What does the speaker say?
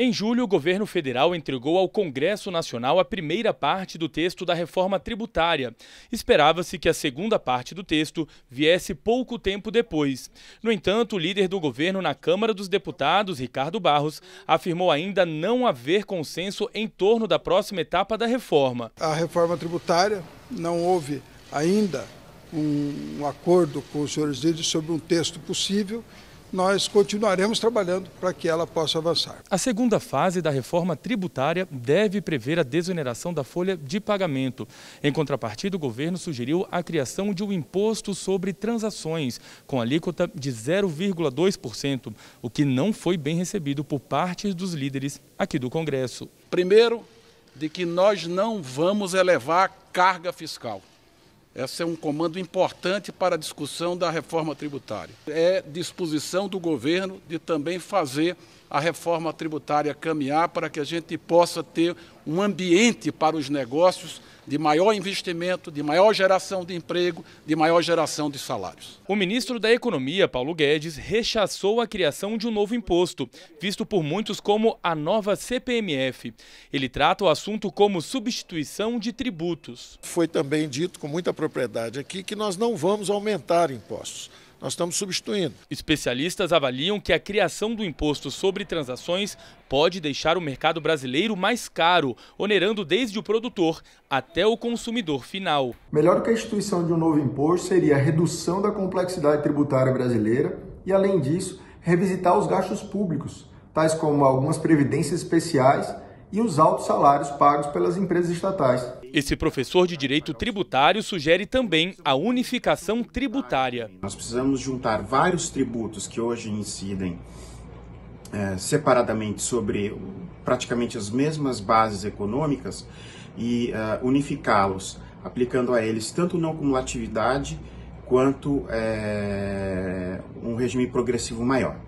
Em julho, o governo federal entregou ao Congresso Nacional a primeira parte do texto da reforma tributária. Esperava-se que a segunda parte do texto viesse pouco tempo depois. No entanto, o líder do governo na Câmara dos Deputados, Ricardo Barros, afirmou ainda não haver consenso em torno da próxima etapa da reforma. A reforma tributária não houve ainda um acordo com os senhores líderes sobre um texto possível nós continuaremos trabalhando para que ela possa avançar. A segunda fase da reforma tributária deve prever a desoneração da folha de pagamento. Em contrapartida, o governo sugeriu a criação de um imposto sobre transações, com alíquota de 0,2%, o que não foi bem recebido por parte dos líderes aqui do Congresso. Primeiro, de que nós não vamos elevar a carga fiscal. Esse é um comando importante para a discussão da reforma tributária. É disposição do governo de também fazer a reforma tributária caminhar para que a gente possa ter um ambiente para os negócios de maior investimento, de maior geração de emprego, de maior geração de salários. O ministro da Economia, Paulo Guedes, rechaçou a criação de um novo imposto, visto por muitos como a nova CPMF. Ele trata o assunto como substituição de tributos. Foi também dito com muita propriedade aqui que nós não vamos aumentar impostos nós estamos substituindo. Especialistas avaliam que a criação do imposto sobre transações pode deixar o mercado brasileiro mais caro, onerando desde o produtor até o consumidor final. Melhor que a instituição de um novo imposto seria a redução da complexidade tributária brasileira e, além disso, revisitar os gastos públicos, tais como algumas previdências especiais e os altos salários pagos pelas empresas estatais. Esse professor de direito tributário sugere também a unificação tributária. Nós precisamos juntar vários tributos que hoje incidem é, separadamente sobre praticamente as mesmas bases econômicas e é, unificá-los, aplicando a eles tanto não cumulatividade quanto é, um regime progressivo maior.